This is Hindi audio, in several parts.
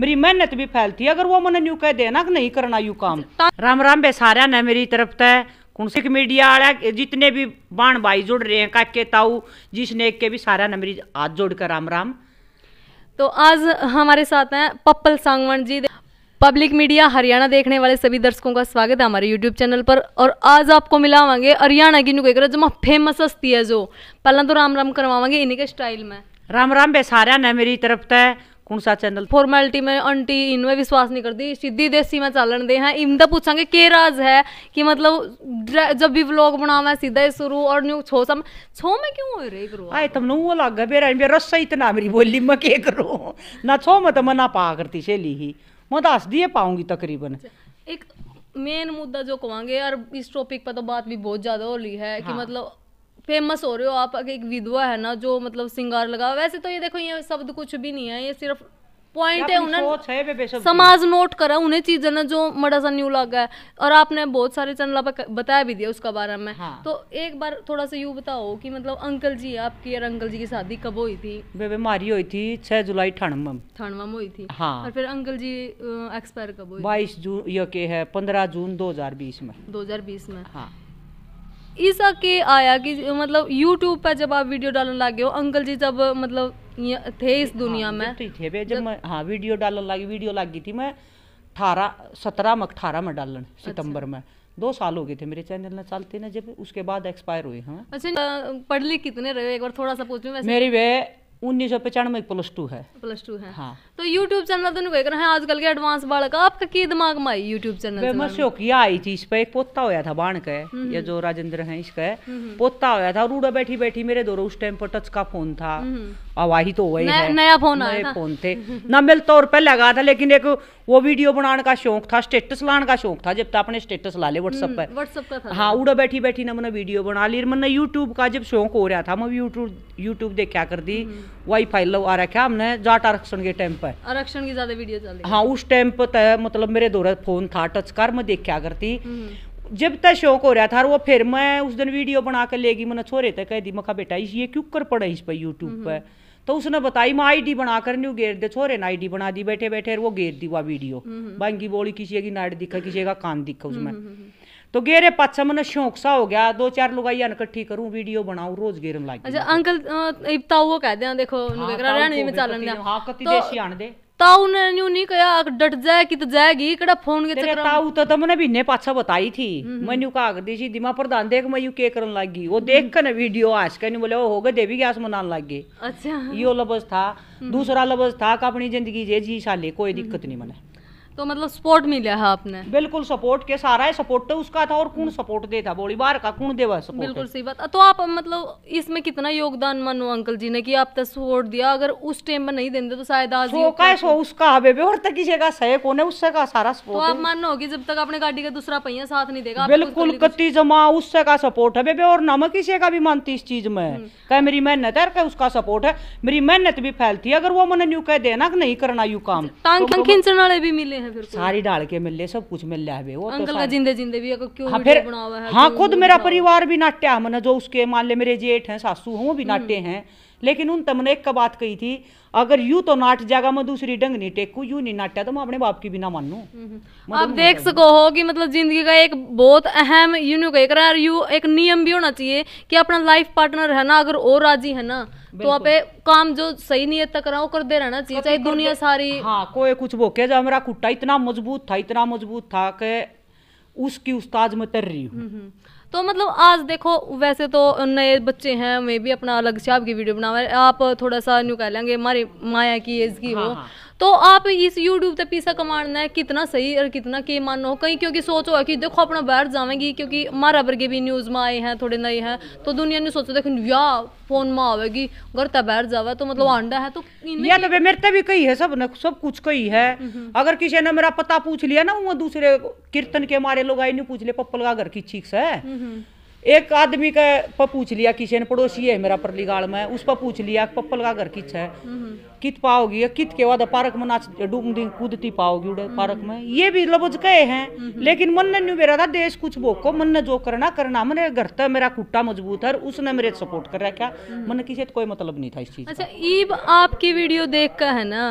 मेरी मेहनत भी फैलती है अगर वो मैंने न्यू कह देना नहीं करना यू काम राम राम बे सारा ने मेरी तरफ तय कुणसिक मीडिया वाला जितने भी बाण भाई जुड़ रहे हैं काके ताऊ जिसने के भी सारा ने मेरी हाथ जोड़कर राम राम तो आज हमारे साथ हैं पप्पल सांगवान जी पब्लिक मीडिया हरियाणा देखने वाले सभी दर्शकों का स्वागत है हमारे यूट्यूब चैनल पर और आज आपको मिलावांगे हरियाणा की नुके जमा फेमस हस्ती है जो पहला तो राम राम करवावांगे इन्हीं के स्टाइल में राम राम बे सारा ने मेरी तरफ तय ਕੌਣ ਸਾ ਚੈਨਲ ਫਾਰਮੈਲਿਟੀ ਮੈਂ ਆਂਟੀ ਇਨਵੇਂ ਵਿਸ਼ਵਾਸ नहीं करती सीधी देसी मैं चलन दे हैं इनका तो पूछांगे के राज है कि मतलब जब भी व्लॉग बनावा सीधा ही शुरू और न्यू छो सम छो में क्यों हो रही करो आए तुम नुआ लाग बेरा मेरा रस्सा इतना मेरी बोली मैं के करो ना छो मैं तो मना पा करती सहेली ही मैं तो दिए पाऊंगी तकरीबन अच्छा, एक मेन मुद्दा जो कहवांगे यार इस टॉपिक पर तो बात भी बहुत ज्यादा हो रही है कि हाँ। मतलब फेमस हो रहे हो आप एक विधवा है ना जो मतलब सिंगार लगा वैसे तो ये देखो ये शब्द कुछ भी नहीं है ये सिर्फ पॉइंट है उन्हें समाज नोट करा उन्हें चीज ना जो मड़ा सा न्यू लगा है और आपने बहुत सारे चैनल पर बताया भी दिया उसका बारे में हाँ। तो एक बार थोड़ा सा यू बताओ कि मतलब अंकल जी आपकी और अंकल जी की शादी कब हुई थी बेबे मारी हुई थी छह जुलाई ठाणवम ठाणवम हुई थी हाँ। और फिर अंकल जी एक्सपायर कब हुई बाईस जून ये के है पंद्रह जून दो हजार बीस में दो हजार बीस में हाँ ऐसा के आया कि मतलब यूट्यूब पर जब आप वीडियो डालने लगे हो अंकल जी जब मतलब थे इस हाँ, दुनिया हाँ, में थे जब, जब मैं हाँ वीडियो डालने लगी वीडियो लगी थी मैं अठारह सत्रह में अठारह में डालन अच्छा। सितंबर में दो साल हो गए थे मेरे चैनल ने चलते ना जब उसके बाद एक्सपायर हुए हैं हाँ। अच्छा पढ़ लिख कितने रहे एक बार थोड़ा सा पूछ मेरी वे उन्नीस सौ पचानवे प्लस टू है प्लस टू है हाँ तो यूट्यूब चैनल तो कह रहे हैं आजकल के एडवांस बालक आपका की दिमाग में आई यूट्यूब चैनल मैं आई थी इस पर एक पोता होया था बाण का हम्म, हम्म। ये जो राजेंद्र है इसका हम्म, पोता होया था रूड़ा बैठी बैठी मेरे दोनों उस टाइम पर टच का फोन था आवाही तो वही है नया फोन आया फोन थे ना मिल तौर पर लगा था लेकिन एक वो वीडियो बनाने का शौक था स्टेटस लाने का शौक था जब तक तो अपने स्टेटस ला ले व्हाट्सएप हम्म, पर हाँ उड़ा बैठी बैठी ना मैंने वीडियो बना ली मैंने यूट्यूब का जब शौक हो रहा था मैं यूट्यूब यूट्यूब देखा कर दी वाई फाई लो आ रखा हमने जाट आरक्षण के टाइम पर आरक्षण की ज्यादा वीडियो चल हाँ उस टाइम पर तो मतलब मेरे दौरा फोन था टच कर मैं देखा करती हम्म। जब तक शौक हो रहा था वो फिर मैं उस दिन वीडियो बना कर लेगी मैंने छोरे तक कह दी मखा बेटा ये क्यों कर पड़ा इस पर यूट्यूब पर तो उसने बताई मैं आईडी बनाकर न्यू घेर दे छोरे ने आईडी बना दी बैठे बैठे वो घेर दी हुआ वीडियो हम्म। बांगी बोली किसी की नाट दिखा किसी का कान दिखा हम्म, उसमें हम्म, तो गेरे पाछा मैंने शौक सा हो गया दो चार लुगाई इकट्ठी करूं वीडियो बनाऊ रोज गेरन लागी अच्छा अंकल इब्ता कह दे हाँ, देखो हाँ, रहने में चलन हाँ, तो दे हां कति देसी आन दे ताऊ ने न्यू नहीं कहा डट जाएगी तो जाएगी कड़ा फोन के चक्कर ताऊ तो तुमने भी ने पाछा बताई थी मैं का आग दी सी दिमा प्रधान देख मयू के करन लगी वो देख हम्म। कर ना वीडियो आज कहीं बोले वो हो गए देवी गैस मनान लग गए अच्छा यो लबज था हम्म। दूसरा लबज था का अपनी जिंदगी जे जी साले कोई दिक्कत हम्म। नहीं मने तो मतलब सपोर्ट मिला है आपने बिल्कुल सपोर्ट के सारा है सपोर्ट तो उसका था और कौन सपोर्ट देता बार का कौन देवा सपोर्ट बिल्कुल सही बात तो आप मतलब इसमें कितना योगदान मानो अंकल जी ने कि आप तो सपोर्ट दिया अगर उस टाइम पर नहीं देते तो शायद आज सो का सो उसका बेबे और तक तो किसी का सह कौन है उससे का सारा सपोर्ट तो आप मानोगे जब तक अपने गाड़ी का दूसरा पहिया साथ नहीं देगा बिल्कुल कत्ती जमा उससे का सपोर्ट है बेबे और नमक किसी का भी मानती इस चीज में हम्म। कह मेरी मेहनत है कह उसका सपोर्ट है मेरी मेहनत भी फैलती है अगर वो मैंने न्यू कह देना नहीं करना यू काम टांग तो मतलब- खींचने वाले भी मिले सारी डाल के मिले सब कुछ मिल लिया है वो तो अंकल का जिंदे जिंदे भी क्यों हाँ फिर है हाँ खुद मेरा परिवार भी नाट्या मैंने जो उसके मान ले मेरे जेठ हैं सासू हैं वो भी हम्म। नाट्य हैं लेकिन उन तमने एक का बात कही थी अगर यू तो नाट जागा मैं दूसरी डंग नहीं टेकू यू नहीं नाटा तो मैं अपने बाप की बिना मानू हम्म हम्म। तो आप देख सको हो कि मतलब जिंदगी का एक बहुत अहम यू नो यूनिक एक यू एक नियम भी होना चाहिए कि अपना लाइफ पार्टनर है ना अगर और राजी है ना तो आप काम जो सही नियत तक रहा दे रहना चाहिए चाहे दुनिया सारी हाँ कोई कुछ बोके जा मेरा कुट्टा इतना मजबूत था इतना मजबूत था कि उसकी उस्ताद में तर रही हूँ हम्म तो मतलब आज देखो वैसे तो नए बच्चे हैं मे भी अपना अलग से आपकी वीडियो बना आप थोड़ा सा न्यू कह लेंगे हमारी माया की एज की हो हाँ, हाँ। तो आप इस यूट्यूब पे पैसा कमाना है कितना सही और कितना के मान हो कहीं क्योंकि सोच हुआ कि देखो अपना बाहर जाएंगी क्योंकि मारा वर्गे भी न्यूज़ में आए हैं थोड़े नए हैं तो दुनिया ने सोचो देखो या फोन में आवेगी घर तब बाहर जावा तो मतलब आंडा है तो या तो मेरे भी कही है सब न, सब कुछ कही है अगर किसी ने मेरा पता पूछ लिया ना वो दूसरे कीर्तन के मारे लोग आई नहीं पूछ लिया पप्पल का घर की चीख से एक आदमी का पूछ लिया किसी ने पड़ोसी है मेरा परली गाल में उस पर पूछ लिया पप्पल का घर किच है कित पाओगी कित के बाद पार्क में नाच डूब कूदती पाओगी उड़े पार्क में ये भी लबज कहे हैं लेकिन मन ने न्यू मेरा था देश कुछ बोको मन ने जो करना करना मैंने घर तक मेरा कुट्टा मजबूत है उसने मेरे सपोर्ट कर रहा क्या मन किसी कोई मतलब नहीं था इस चीज अच्छा ईब आपकी वीडियो देख कर है ना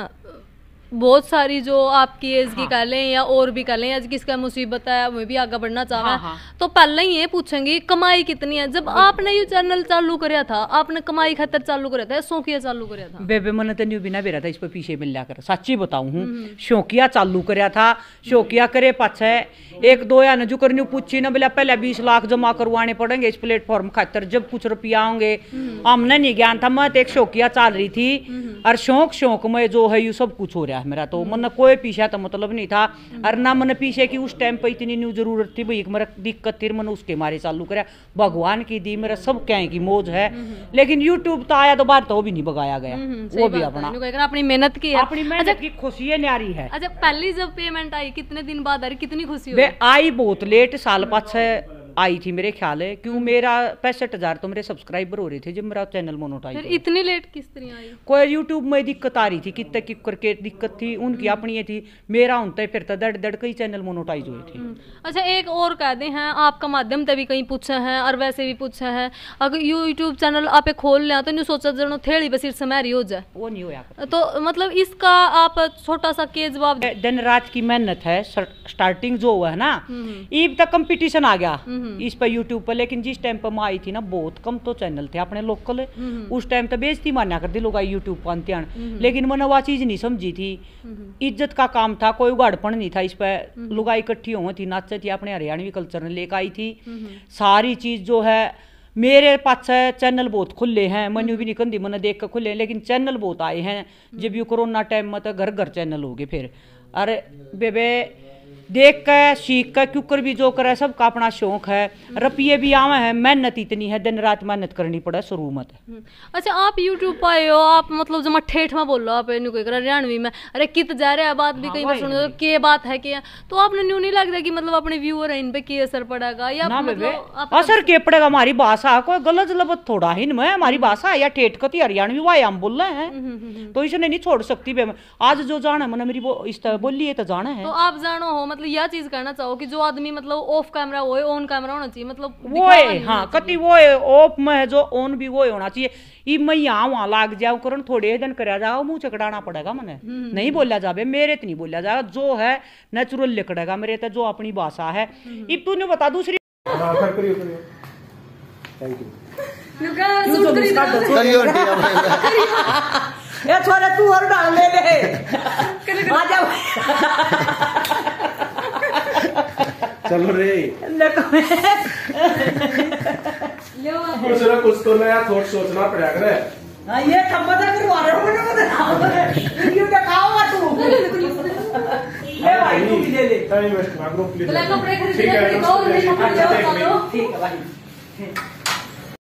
बहुत सारी जो आपकी एज की हाँ। कह लें या और भी कह लें आज किसका मुसीबत है मैं भी आगे बढ़ना चाह रहा है हाँ, हाँ। तो पहले ही ये पूछेंगे कमाई कितनी है जब आपने यू चैनल चालू कराया था आपने कमाई खतर चालू कराया था शौकिया चालू कराया था बेबे मन तो न्यू बिना बेरा था इस पर पीछे मिल जाकर सच्ची बताऊ हूँ हम्म। शौकिया चालू कराया था शौकिया करे है एक दो या नजू कर पूछी ना बोला पहले बीस लाख जमा करवाने पड़ेंगे इस प्लेटफॉर्म खातर जब कुछ रुपया होंगे हम्म। हमने नहीं ज्ञान था मत तो एक शौकिया चाल रही थी हम्म। और शौक शौक में जो है यू सब कुछ हो रहा रहा मेरा तो मन कोई पीछा तो मतलब नहीं था और ना मन पीछे की उस टाइम पे इतनी न्यू जरूरत थी भाई मेरा दिक्कत थी मन उसके मारे चालू कराया भगवान की दी मेरा सब क्या की मौज है हम्म, हम्म। लेकिन यूट्यूब तो आया तो बार तो भी नहीं भगाया गया हम्म, वो भी अपना अपनी मेहनत की अपनी मेहनत अच्छा, की खुशी है न्यारी है अच्छा पहली जब पेमेंट आई कितने दिन बाद आई कितनी खुशी आई बहुत लेट साल पाछे आई थी मेरे ख्याल है क्यों हम्म। मेरा पैंसठ हजार तो मेरे सब्सक्राइबर हो रहे थे जब मेरा चैनल मोनोटाइज इतनी लेट किस तरह आई कोई यूट्यूब में दिक्कत आ रही थी कि तक करके दिक्कत थी उनकी हम्म। अपनी ये थी मेरा उनते तो फिर तो दड़ दड़ कई चैनल मोनोटाइज हुए थे हम्म। अच्छा एक और कहते हैं आपका माध्यम तभी कहीं पूछे हैं और वैसे भी पूछे हैं अगर यूट्यूब चैनल आप खोल लिया तो नहीं सोचा थे थेड़ी बसीर समहरी हो जाए वो नहीं होया तो मतलब इसका आप छोटा सा के जवाब दिन रात की मेहनत है स्टार्टिंग जो हुआ है ना ईब तक कंपटीशन आ गया हम्म। इस पर यूट्यूब पर लेकिन जिस टाइम पर मैं आई थी ना बहुत कम तो चैनल थे अपने लोकल हम्म। उस टाइम तो बेजती मान्या करती लोग यूट्यूब पर अंत्याण हम्म। लेकिन मैंने वह चीज नहीं समझी थी इज्जत का काम था कोई उगाड़पण नहीं था इस पर लुगाई इकट्ठी हुई थी नाचे थी अपने हरियाणवी कल्चर ने लेकर आई थी सारी चीज जो है मेरे पास चैनल बहुत खुले हैं मनु भी कहती मैंने देख कर खुले हैं लेकिन चैनल बहुत आए हैं जब यू कोरोना टाइम में तो घर घर चैनल हो गए फिर अरे बेबे देख कर सीख कर क्यूकर भी जो करे का अपना शौक है रपिए भी आवे है मेहनत इतनी है दिन रात मेहनत करनी पड़े शुरू मत हम्म। अच्छा आप यूट्यूब पर आए हो आप मतलब जमा ठेठ में बोल रहे आप न्यू कोई हरियाणवी में अरे कित जा रहे बात भी हाँ, कहीं सुन रहे के बात है के तो आपने न्यू नहीं लग रहा कि मतलब अपने व्यूअर इन पे की असर पड़ेगा या मतलब, मतलब असर के पड़ेगा हमारी भाषा कोई गलत लबत थोड़ा ही में हमारी हम्म। भाषा या ठेठ कती तो हरियाणवी वाई हम बोल रहे हैं हम्म, तो इसने नहीं छोड़ सकती आज जो जाना मैंने मेरी इस बोली है तो जाना है तो आप जानो हो मतलब यह चीज करना चाहो कि जो आदमी मतलब ऑफ कैमरा हो ऑन कैमरा होना चाहिए मतलब वो है हाँ कति वो है ऑफ में है जो ऑन भी वो होना चाहिए ये मैं यहाँ वहाँ लाग जाओ करण थोड़े दिन कर जाओ मुँह चकड़ाना पड़ेगा मैंने हम्म, हम्म, हम्म। नहीं बोला जावे मेरे तो नहीं बोला जाएगा जो है नेचुरल लिखड़ेगा मेरे तो जो अपनी भाषा है तू नहीं बता दूसरी थैंक यू तू और डाल ले ले चल रे कुछ ना कुछ तो नया थोट सोचना पड़ेगा रे हाँ ये थम्मा तक करवा रहे हो मैंने बताओ ये बताओ तू ले भाई तू भी ले ले टाइम वेस्ट ना ग्रुप ले ठीक है ठीक है भाई